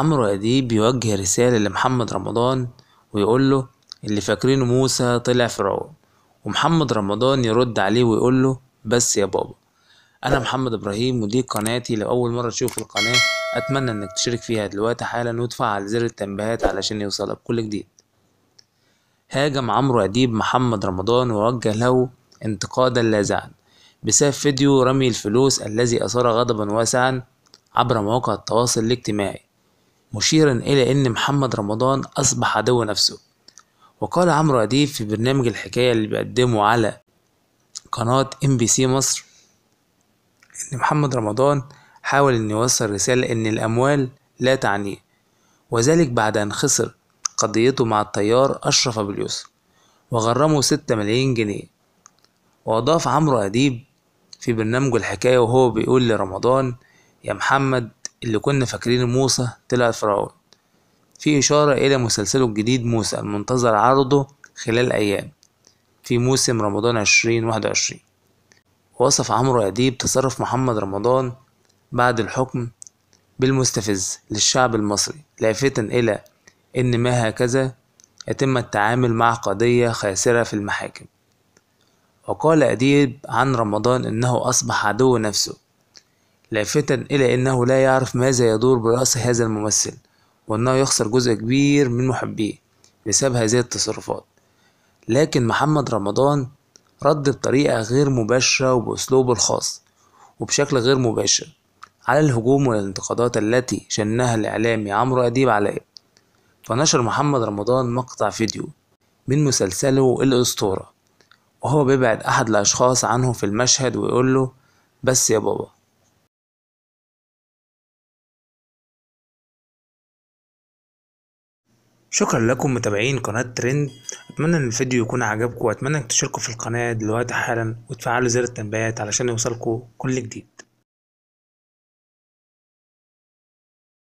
عمرو أديب بيوجه رسالة لمحمد رمضان ويقول له اللي فاكرينه موسى طلع فرعون ومحمد رمضان يرد عليه ويقول له بس يا بابا أنا محمد إبراهيم ودي قناتي لو أول مرة تشوف القناة أتمنى إنك تشترك فيها دلوقتي حالا وتفعل زر التنبيهات علشان يوصلك كل جديد هاجم عمرو أديب محمد رمضان ووجه له انتقادا لاذعا بسبب فيديو رمي الفلوس الذي أثار غضبا واسعا عبر مواقع التواصل الاجتماعي مشيرا إلى أن محمد رمضان أصبح عدو نفسه وقال عمرو أديب في برنامج الحكاية اللي بيقدمه على قناة ام بي سي مصر إن محمد رمضان حاول أن يوصل رسالة أن الأموال لا تعنيه وذلك بعد أن خسر قضيته مع الطيار أشرف أبو اليوسف وغرمه ستة ملايين جنيه وأضاف عمرو أديب في برنامجه الحكاية وهو بيقول لرمضان يا محمد اللي كنا فاكرين موسى طلع فرعون في إشارة إلى مسلسله الجديد موسى المنتظر عرضه خلال أيام في موسم رمضان عشرين واحد وعشرين وصف عمرو أديب تصرف محمد رمضان بعد الحكم بالمستفز للشعب المصري لافتا إلى إن ما هكذا يتم التعامل مع قضية خاسرة في المحاكم وقال أديب عن رمضان إنه أصبح عدو نفسه لافتا إلى أنه لا يعرف ماذا يدور برأس هذا الممثل وأنه يخسر جزء كبير من محبيه بسبب هذه التصرفات لكن محمد رمضان رد بطريقة غير مباشرة وبأسلوبه الخاص وبشكل غير مباشر على الهجوم والانتقادات التي شنها الإعلامي عمرو أديب عليه فنشر محمد رمضان مقطع فيديو من مسلسله الأسطورة وهو بيبعد أحد الأشخاص عنه في المشهد ويقول له بس يا بابا شكرا لكم متابعين قناة ترند اتمنى ان الفيديو يكون عجبكم واتمنى انك تشتركوا في القناة دلوقتي حالا وتفعلوا زر التنبيهات علشان يوصلكم كل جديد